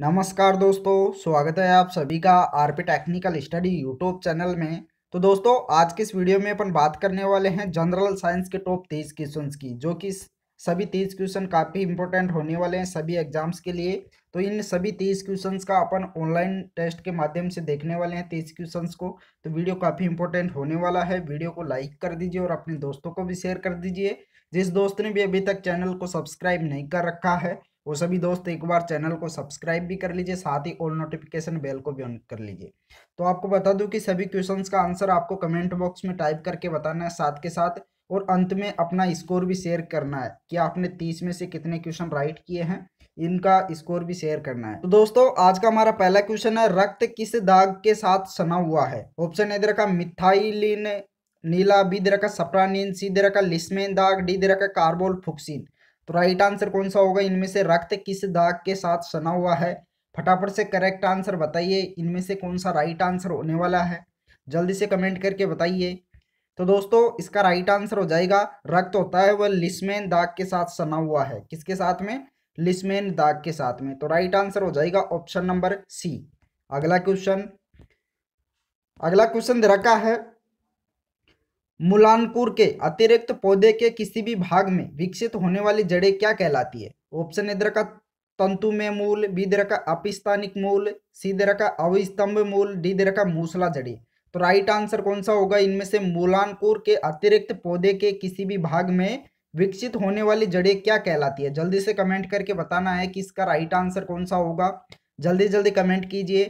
नमस्कार दोस्तों स्वागत है आप सभी का RP technical study YouTube channel में तो दोस्तों आज के इस वीडियो में अपन बात करने वाले हैं जनरल साइंस के टॉप तेईस क्वेश्चन की जो कि सभी तेईस क्वेश्चन काफ़ी इंपॉर्टेंट होने वाले हैं सभी एग्जाम्स के लिए तो इन सभी तेईस क्वेश्चन का अपन ऑनलाइन टेस्ट के माध्यम से देखने वाले हैं तेईस क्वेश्चन को तो वीडियो काफ़ी इंपॉर्टेंट होने वाला है वीडियो को लाइक कर दीजिए और अपने दोस्तों को भी शेयर कर दीजिए जिस दोस्त ने भी अभी तक चैनल को सब्सक्राइब नहीं कर रखा है वो सभी दोस्त एक बार चैनल को सब्सक्राइब भी कर लीजिए साथ ही ऑल नोटिफिकेशन बेल को भी ऑन कर लीजिए तो आपको बता दूं कि सभी क्वेश्चंस का आंसर आपको कमेंट बॉक्स में टाइप करके बताना है साथ के साथ और अंत में अपना स्कोर भी शेयर करना है कि आपने तीस में से कितने क्वेश्चन राइट किए हैं इनका स्कोर भी शेयर करना है तो दोस्तों आज का हमारा पहला क्वेश्चन है रक्त किस दाग के साथ सना हुआ है ऑप्शन ए दे रखा मिथाइलिन नीला बी दे रखा सप्रानिन सी दे रखा लिस्मेन दाग डी दे रखा कार्बोल फुक्सिन तो राइट आंसर कौन सा होगा इनमें से रक्त किस दाग के साथ सना हुआ है फटाफट से करेक्ट आंसर बताइए इनमें से कौन सा राइट आंसर होने वाला है जल्दी से कमेंट करके बताइए तो दोस्तों इसका राइट आंसर हो जाएगा रक्त होता है वह लिस्मेन दाग के साथ सना हुआ है किसके साथ में लिस्मेन दाग के साथ में तो राइट आंसर हो जाएगा ऑप्शन नंबर सी अगला क्वेश्चन अगला क्वेश्चन रखा है मुलानपुर के अतिरिक्त पौधे के किसी भी भाग में विकसित होने वाली जड़ें क्या कहलाती है ऑप्शन इधर का तंतु में मूल बी दर का अपिस्तानिक मूल सी दर का अविस्तंभ मूल डी दर का मूसला जड़ी तो राइट आंसर कौन सा होगा इनमें से मूलानपुर के अतिरिक्त पौधे के किसी भी भाग में विकसित होने वाली जड़ें क्या कहलाती है जल्दी से कमेंट करके बताना है कि इसका राइट आंसर कौन सा होगा जल्दी जल्दी कमेंट कीजिए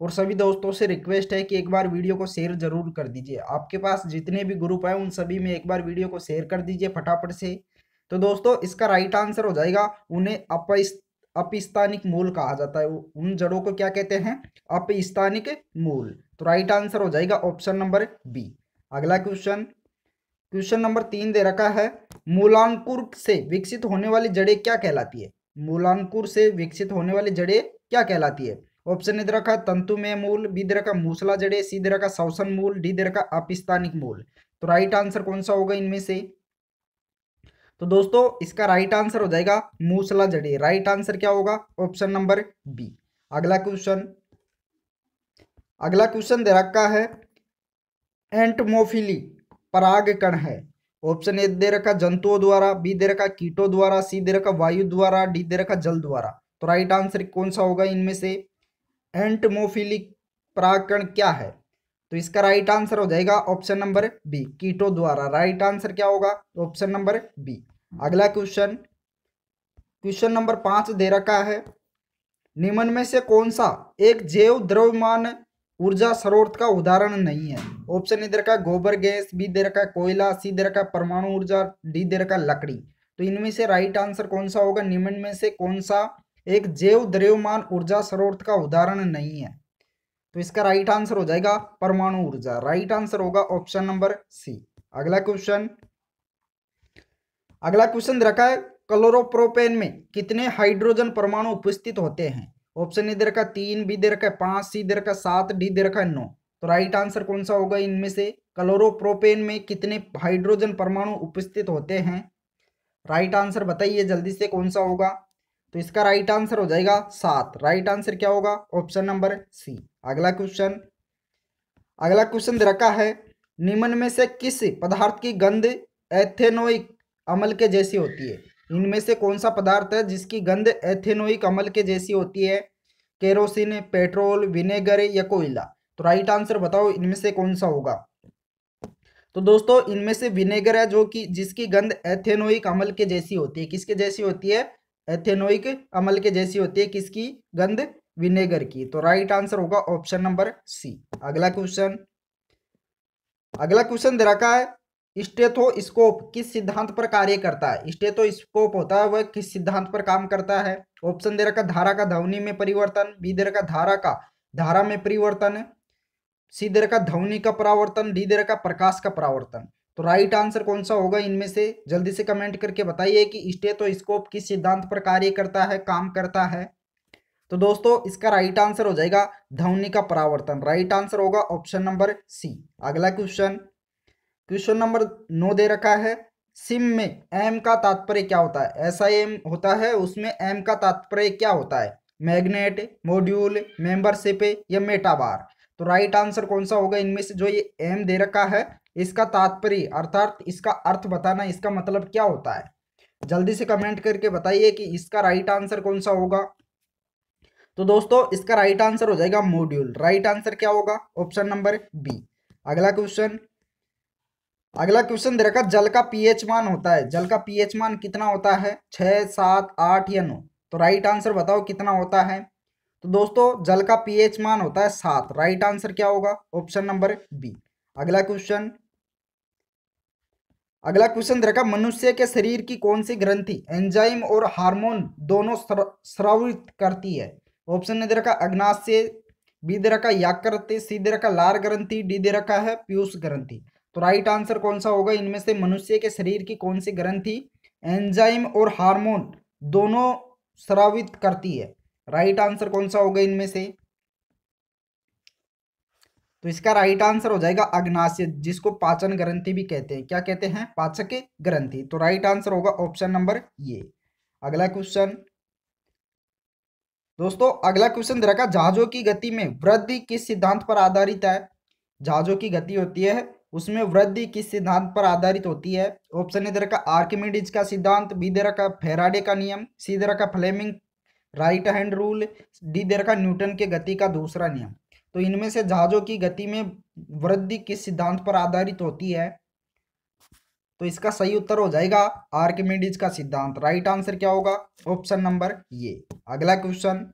और सभी दोस्तों से रिक्वेस्ट है कि एक बार वीडियो को शेयर जरूर कर दीजिए आपके पास जितने भी ग्रुप हैं उन सभी में एक बार वीडियो को शेयर कर दीजिए फटाफट से तो दोस्तों इसका राइट आंसर हो जाएगा उन्हें अपस्त अपिस्तानिक मूल कहा जाता है उन जड़ों को क्या कहते हैं अपिस्तानिक मूल तो राइट आंसर हो जाएगा ऑप्शन नंबर बी अगला क्वेश्चन क्वेश्चन नंबर तीन दे रखा है मूलांकुर से विकसित होने वाली जड़ें क्या कहलाती है मूलांकुर से विकसित होने वाली जड़ें क्या कहलाती है ऑप्शन इधर रखा तंतुमय मूल बी दे रखा मूसला जड़े सी इधर रखा मूल डी दे रखा अपिस्तानिक मूल तो राइट आंसर कौन सा होगा इनमें से तो दोस्तों इसका राइट आंसर हो जाएगा मूसला जड़े राइट आंसर क्या होगा ऑप्शन नंबर बी अगला क्वेश्चन अगला क्वेश्चन दे रखा है एंटमोफिली पराग कण है ऑप्शन ए दे रखा जंतुओं द्वारा बी दे रखा कीटो द्वारा सी दे रखा वायु द्वारा डी दे रखा जल द्वारा तो राइट आंसर कौन सा होगा इनमें से एंटमोफिलिक परागकण क्या है तो इसका राइट आंसर हो जाएगा ऑप्शन नंबर बी कीटो द्वारा राइट आंसर क्या होगा ऑप्शन नंबर बी अगला क्वेश्चन क्वेश्चन नंबर पांच दे रखा है निम्न में से कौन सा एक जैव द्रव्यमान ऊर्जा स्रोत का उदाहरण नहीं है ऑप्शन इधर का गोबर गैस बी दे रखा है कोयला सी दे रखा है परमाणु ऊर्जा डी दे रखा है लकड़ी तो इनमें से राइट आंसर कौन सा होगा निम्न में से कौन सा एक जैव द्रव्यमान ऊर्जा स्रोत का उदाहरण नहीं है तो इसका राइट आंसर हो जाएगा परमाणु ऊर्जा राइट आंसर होगा ऑप्शन नंबर सी अगला क्वेश्चन अगला क्वेश्चन रखा है क्लोरोप्रोपेन में कितने हाइड्रोजन परमाणु उपस्थित होते हैं ऑप्शन इधर का तीन बी दे रखा है पांच सी दे रखा सात डी दे रखा है नौ तो राइट आंसर कौन सा होगा इनमें से क्लोरोप्रोपेन में कितने हाइड्रोजन परमाणु उपस्थित होते हैं राइट आंसर बताइए जल्दी से कौन सा होगा तो इसका राइट आंसर हो जाएगा सात राइट आंसर क्या होगा ऑप्शन नंबर सी अगला क्वेश्चन अगला क्वेश्चन रखा है निम्न में से किस पदार्थ की गंध एथेनोइक अमल के जैसी होती है इनमें से कौन सा पदार्थ है जिसकी गंध एथेनोइक अमल के जैसी होती है केरोसिन पेट्रोल विनेगर या कोयला तो राइट आंसर बताओ इनमें से कौन सा होगा तो दोस्तों इनमें से विनेगर है जो कि जिसकी गंध एथेनोइक अमल के जैसी होती है किसके जैसी होती है एथेनोइक अमल के जैसी होती है किसकी गंध विनेगर की तो राइट आंसर होगा ऑप्शन नंबर सी अगला क्वेश्चन अगला क्वेश्चन दे रखा है स्टेथोस्कोप किस सिद्धांत पर कार्य करता है स्टेथोस्कोप होता है वह किस सिद्धांत पर काम करता है ऑप्शन दे रखा धारा का ध्वनि में परिवर्तन बी दे रखा धारा का धारा में परिवर्तन सी दे रखा ध्वनि का परावर्तन डी दे रखा प्रकाश का परावर्तन तो राइट आंसर कौन सा होगा इनमें से जल्दी से कमेंट करके बताइए कि स्कोप तो किस सिद्धांत पर कार्य करता है काम करता है तो दोस्तों इसका राइट आंसर हो जाएगा ध्वनि का परावर्तन राइट आंसर होगा ऑप्शन नंबर सी अगला क्वेश्चन क्वेश्चन नंबर नो दे रखा है सिम में एम का तात्पर्य क्या होता है ऐसा एम होता है उसमें एम का तात्पर्य क्या होता है मैग्नेट मॉड्यूल मेंबरशिप या मेटाबार तो राइट आंसर कौन सा होगा इनमें से जो ये एम दे रखा है इसका तात्पर्य अर्थात इसका अर्थ बताना इसका मतलब क्या होता है जल्दी से कमेंट करके बताइए कि इसका राइट आंसर कौन सा होगा तो दोस्तों इसका राइट आंसर हो जाएगा मॉड्यूल राइट आंसर क्या होगा ऑप्शन नंबर बी अगला क्वेश्चन अगला क्वेश्चन दे रखा जल का पीएच मान होता है जल का पीएच मान कितना होता है छ सात आठ या नौ तो राइट आंसर बताओ कितना होता है तो दोस्तों जल का पीएच मान होता है सात राइट आंसर क्या होगा ऑप्शन नंबर बी अगला क्वेश्चन अगला क्वेश्चन रखा मनुष्य के शरीर की कौन सी ग्रंथि एंजाइम और हार्मोन दोनों स्रावित करती है ऑप्शन ने दे रखा अग्नाशय बी दे रखा याकृत सी दे रखा लार ग्रंथि डी दे रखा है पीयूष ग्रंथि तो राइट आंसर कौन सा होगा इनमें से मनुष्य के शरीर की कौन सी ग्रंथि एंजाइम और हार्मोन दोनों स्रावित करती है राइट आंसर कौन सा होगा इनमें से तो इसका राइट आंसर हो जाएगा अग्नाशय जिसको पाचन ग्रंथि भी कहते हैं क्या कहते हैं पाचक ग्रंथि तो राइट आंसर होगा ऑप्शन नंबर ये अगला क्वेश्चन दोस्तों अगला क्वेश्चन देखा जहाजों की गति में वृद्धि किस सिद्धांत पर आधारित है जहाजों की गति होती है उसमें वृद्धि किस सिद्धांत पर आधारित होती है ऑप्शन ए देखा रखा आर्किमिडीज का सिद्धांत बी दे रखा फेराडे का नियम सी दे रखा Fleming right hand rule D दे रखा न्यूटन के गति का दूसरा नियम तो इनमें से जहाज़ों की गति में वृद्धि किस सिद्धांत पर आधारित होती है तो इसका सही उत्तर हो जाएगा आर्किमिडीज का सिद्धांत राइट आंसर क्या होगा ऑप्शन नंबर ये अगला क्वेश्चन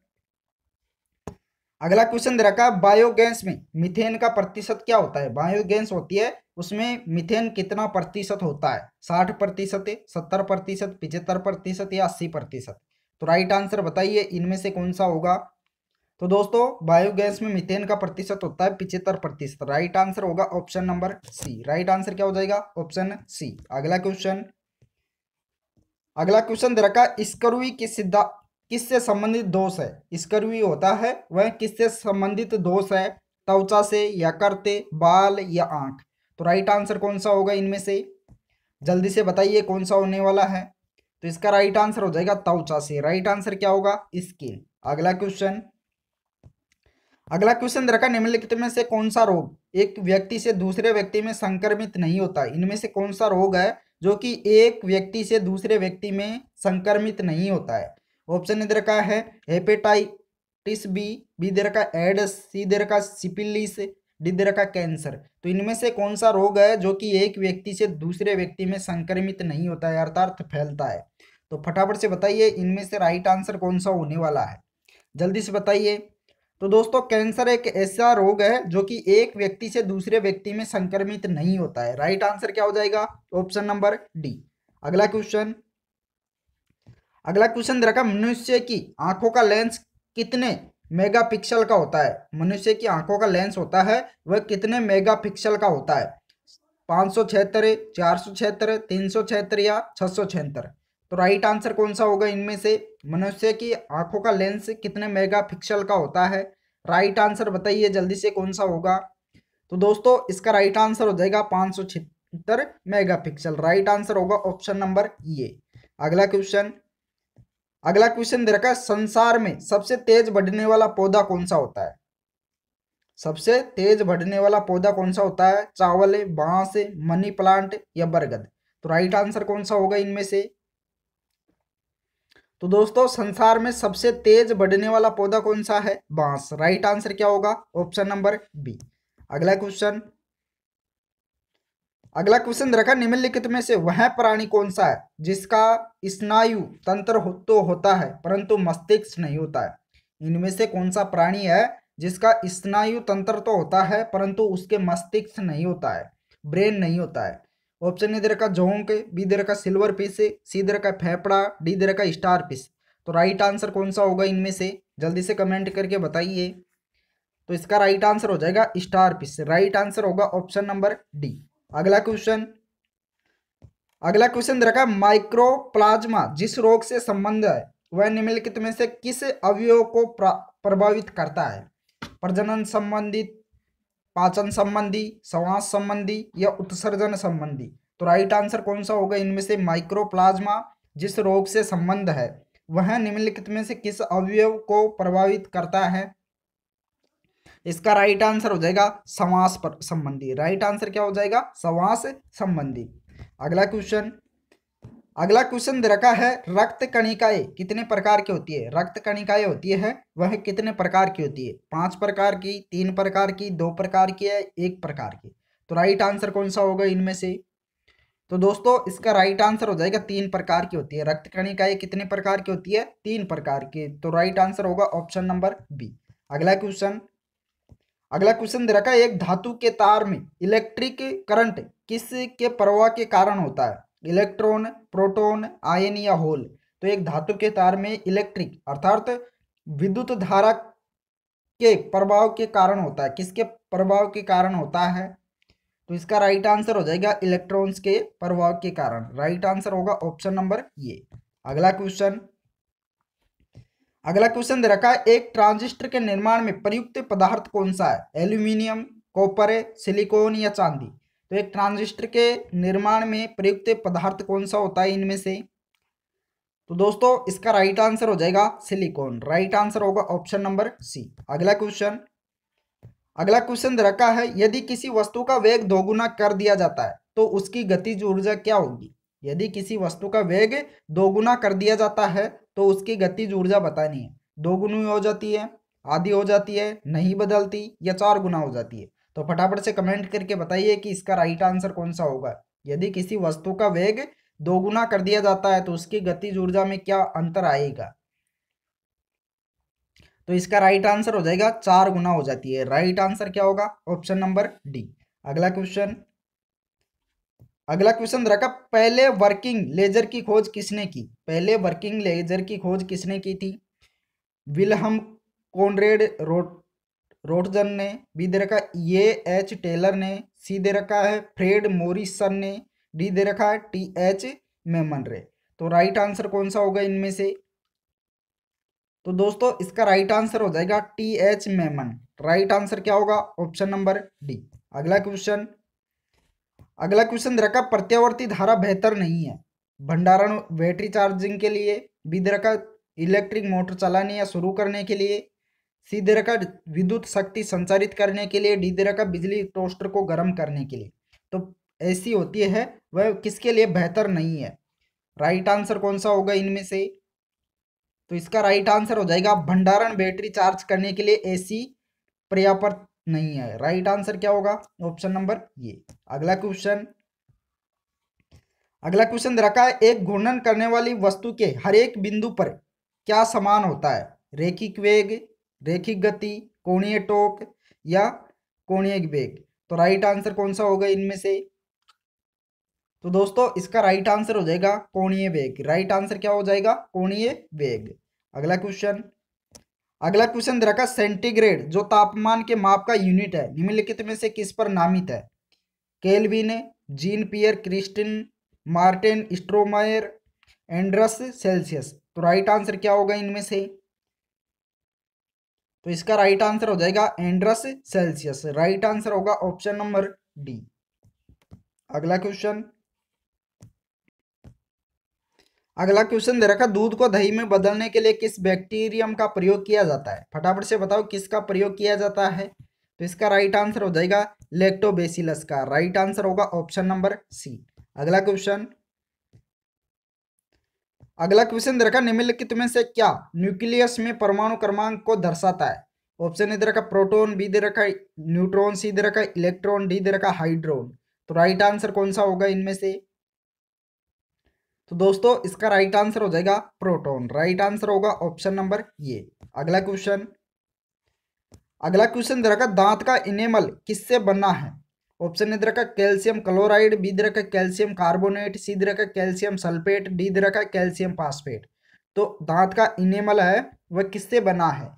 अगला क्वेश्चन दे रखा है बायोगैस में मिथेन का प्रतिशत क्या होता है बायोगैस होती है उसमें मिथेन कितना प्रतिशत होता है साठ प्रतिशत सत्तर प्रतिशत पिछहत्तर प्रतिशत या अस्सी प्रतिशत तो राइट आंसर बताइए इनमें से कौन सा होगा तो दोस्तों बायोगैस में मिथेन का प्रतिशत होता है पिछहत्तर प्रतिशत राइट आंसर होगा option number C right answer क्या हो जाएगा ऑप्शन सी अगला क्वेश्चन अगला क्वेश्चन दे रखा स्कर्वी किस सिद्धा किससे संबंधित दोष है स्कर्वी होता है वह किससे संबंधित दोष है त्वचा से या करते बाल या आंख तो राइट आंसर कौन सा होगा इनमें से जल्दी से बताइए कौन सा होने वाला है तो इसका राइट आंसर हो जाएगा त्वचा से राइट आंसर क्या होगा स्किन अगला क्वेश्चन अगला क्वेश्चन रखा निम्नलिखित में से कौन सा रोग एक व्यक्ति से दूसरे व्यक्ति में संक्रमित नहीं होता इनमें से कौन सा रोग है जो कि एक व्यक्ति से दूसरे व्यक्ति में संक्रमित नहीं होता है ऑप्शन इधर का है हेपेटाइटिस बी बी दे रखा एड्स सी दे रखा सिपिलिस डी दे रखा कैंसर तो इनमें से कौन सा रोग है जो कि एक व्यक्ति से दूसरे व्यक्ति में संक्रमित नहीं होता है अर्थात फैलता है तो फटाफट से बताइए इनमें से राइट आंसर कौन सा होने वाला है जल्दी से बताइए तो दोस्तों कैंसर एक ऐसा रोग है जो कि एक व्यक्ति से दूसरे व्यक्ति में संक्रमित नहीं होता है राइट आंसर क्या हो जाएगा ऑप्शन नंबर डी अगला क्वेश्चन अगला क्वेश्चन रखा मनुष्य की आंखों का लेंस कितने मेगापिक्सल का होता है मनुष्य की आंखों का लेंस होता है वह कितने मेगापिक्सल का होता है पांच सौ छिहत्तर चार सौ छिहत्तर तीन सौ छिहत्तर या छह सौ छिहत्तर तो राइट आंसर कौन सा होगा इनमें से मनुष्य की आंखों का लेंस कितने मेगापिक्सल का होता है राइट आंसर बताइए जल्दी से कौन सा होगा तो दोस्तों इसका राइट आंसर हो जाएगा पांच सौ छिहत्तर मेगा राइट आंसर होगा ऑप्शन नंबर ये अगला क्वेश्चन अगला क्वेश्चन दे रखा है संसार में सबसे तेज बढ़ने वाला पौधा कौन सा होता है सबसे तेज बढ़ने वाला पौधा कौन सा होता है चावल बांस मनी प्लांट या बरगद तो राइट आंसर कौन सा होगा इनमें से तो दोस्तों संसार में सबसे तेज बढ़ने वाला पौधा कौन सा है बांस राइट आंसर क्या होगा ऑप्शन नंबर बी अगला क्वेश्चन अगला क्वेश्चन रखा निम्नलिखित में से वह प्राणी कौन सा है जिसका स्नायु तंत्र हो, तो होता है परंतु मस्तिष्क नहीं होता है इनमें से कौन सा प्राणी है जिसका स्नायु तंत्र तो होता है परंतु उसके मस्तिष्क नहीं होता है ब्रेन नहीं होता है ऑप्शन ए दे रखा जोंक बी दे रखा सिल्वर फिश सी दे रखा फेफड़ा डी दे रखा स्टार फिश तो राइट आंसर कौन सा होगा इनमें से जल्दी से कमेंट करके बताइए तो इसका राइट आंसर हो जाएगा स्टार फिश राइट आंसर होगा ऑप्शन नंबर डी अगला क्वेश्चन अगला क्वेश्चन दे रखा माइक्रो प्लाज्मा जिस रोग से संबंध है वह निम्नलिखित में से किस अवयव को प्रभावित करता है प्रजनन संबंधित पाचन संबंधी श्वास संबंधी या उत्सर्जन संबंधी तो राइट आंसर कौन सा होगा इनमें से माइक्रोप्लाज्मा जिस रोग से संबंध है वह निम्नलिखित में से किस अवयव को प्रभावित करता है इसका राइट आंसर हो जाएगा श्वास पर संबंधी राइट आंसर क्या हो जाएगा श्वास संबंधी अगला क्वेश्चन अगला क्वेश्चन दे रखा है रक्त कणिकाएं कितने प्रकार की होती है रक्त कणिकाएं होती है वह कितने प्रकार की होती है पांच प्रकार की तीन प्रकार की दो प्रकार की है एक प्रकार की तो राइट आंसर कौन सा होगा इनमें से तो दोस्तों इसका राइट आंसर हो जाएगा तीन प्रकार की होती है रक्त कणिकाएं कितने प्रकार की होती है तीन प्रकार की तो राइट आंसर होगा ऑप्शन नंबर बी अगला क्वेश्चन अगला क्वेश्चन दे रखा है एक धातु के तार में इलेक्ट्रिक करंट किस के प्रवाह के कारण होता है इलेक्ट्रॉन प्रोटोन आयन या होल तो एक धातु के तार में इलेक्ट्रिक अर्थात विद्युत धारा के प्रभाव के कारण होता है किसके प्रभाव के कारण होता है तो इसका राइट आंसर हो जाएगा इलेक्ट्रॉन्स के प्रभाव के कारण राइट आंसर होगा ऑप्शन नंबर ये अगला क्वेश्चन अगला क्वेश्चन दे रखा है एक ट्रांजिस्टर के निर्माण में प्रयुक्त पदार्थ कौन सा है एल्यूमिनियम कॉपर सिलिकॉन या चांदी तो एक ट्रांजिस्टर के निर्माण में प्रयुक्त पदार्थ कौन सा होता है इनमें से तो दोस्तों इसका राइट आंसर हो जाएगा सिलिकॉन राइट आंसर होगा ऑप्शन नंबर सी अगला क्वेश्चन अगला क्वेश्चन रखा है यदि किसी वस्तु का वेग दोगुना कर दिया जाता है तो उसकी गतिज ऊर्जा क्या होगी यदि किसी वस्तु का वेग दोगुना कर दिया जाता है तो उसकी गतिज ऊर्जा बतानी है दोगुनी हो जाती है आधी हो जाती है नहीं बदलती या चार गुना हो जाती है तो फटाफट से कमेंट करके बताइए कि इसका राइट आंसर कौन सा होगा यदि किसी वस्तु का वेग दोगुना कर दिया जाता है तो उसकी गतिज ऊर्जा में क्या अंतर आएगा तो इसका राइट आंसर हो जाएगा चार गुना हो जाती है राइट आंसर क्या होगा ऑप्शन नंबर डी अगला क्वेश्चन अगला क्वेश्चन रखा पहले वर्किंग लेजर की खोज किसने की पहले वर्किंग लेजर की खोज किसने की थी विलहम कॉनरेड रोट रोटजन ने बी दे रखा है ये एच टेलर ने सी दे रखा है फ्रेड मोरिसन ने डी दे रखा है टी एच मेमन रे तो राइट आंसर कौन सा होगा इनमें से तो दोस्तों इसका राइट आंसर हो जाएगा T H Maiman right answer क्या होगा ऑप्शन नंबर डी अगला क्वेश्चन अगला क्वेश्चन दे रखा प्रत्यावर्ती धारा बेहतर नहीं है भंडारण बैटरी चार्जिंग के लिए बी दे रखा इलेक्ट्रिक मोटर चलाने या शुरू करने के लिए सी दे रखा विद्युत शक्ति संचारित करने के लिए डी दे रखा बिजली टोस्टर को गर्म करने के लिए तो ऐसी होती है वह किसके लिए बेहतर नहीं है राइट आंसर कौन सा होगा इनमें से तो इसका राइट आंसर हो जाएगा भंडारण बैटरी चार्ज करने के लिए एसी पर्याप्त नहीं है राइट आंसर क्या होगा ऑप्शन नंबर ये अगला क्वेश्चन अगला क्वेश्चन रखा है एक घूर्णन करने वाली वस्तु के हर एक बिंदु पर क्या समान होता है रेखिक वेग रेखिक गति कोणीय टोक या कोणीय वेग तो राइट आंसर कौन सा होगा इनमें से तो दोस्तों इसका राइट आंसर हो जाएगा कोणीय वेग राइट आंसर क्या हो जाएगा कोणीय वेग अगला क्वेश्चन अगला क्वेश्चन दे रखा सेंटीग्रेड जो तापमान के माप का यूनिट है निम्नलिखित में से किस पर नामित है Kelvin Jean Pierre Christin Martin Strohmeyer Anders Celsius तो राइट आंसर क्या होगा इनमें से तो इसका राइट आंसर हो जाएगा एंड्रस सेल्सियस राइट आंसर होगा ऑप्शन नंबर डी अगला क्वेश्चन अगला क्वेश्चन दे रखा दूध को दही में बदलने के लिए किस बैक्टीरियम का प्रयोग किया जाता है फटाफट से बताओ किसका प्रयोग किया जाता है तो इसका राइट आंसर हो जाएगा लेक्टोबेसिलस का राइट आंसर होगा ऑप्शन नंबर सी अगला क्वेश्चन अगला क्वेश्चन दे रखा निम्नलिखित में से क्या न्यूक्लियस में परमाणु क्रमांक को दर्शाता है ऑप्शन ए दे रखा प्रोटोन बी दे रखा न्यूट्रॉन सी दे रखा इलेक्ट्रॉन डी दे रखा हाइड्रोन तो राइट आंसर कौन सा होगा इनमें से तो दोस्तों इसका राइट आंसर हो जाएगा प्रोटोन राइट आंसर होगा ऑप्शन नंबर ये अगला क्वेश्चन अगला क्वेश्चन दे रखा दांत का इनेमल किससे बना है ऑप्शन ए रखा कैल्शियम क्लोराइड बी रखा कैल्शियम कार्बोनेट सी रखा कैल्शियम सल्फेट डी रखा कैल्शियम फास्फेट तो दांत का इनेमल है वह किससे बना है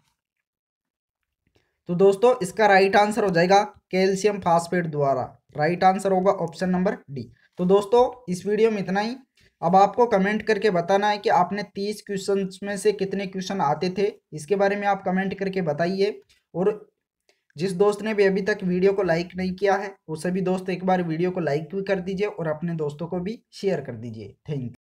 तो दोस्तों इसका राइट आंसर हो जाएगा कैल्शियम फास्फेट द्वारा राइट आंसर होगा ऑप्शन नंबर डी तो दोस्तों इस वीडियो में इतना ही अब आपको कमेंट करके बताना है कि आपने तीस क्वेश्चन में से कितने क्वेश्चन आते थे इसके बारे में आप कमेंट करके बताइए और जिस दोस्त ने भी अभी तक वीडियो को लाइक नहीं किया है वो सभी दोस्त एक बार वीडियो को लाइक भी कर दीजिए और अपने दोस्तों को भी शेयर कर दीजिए थैंक यू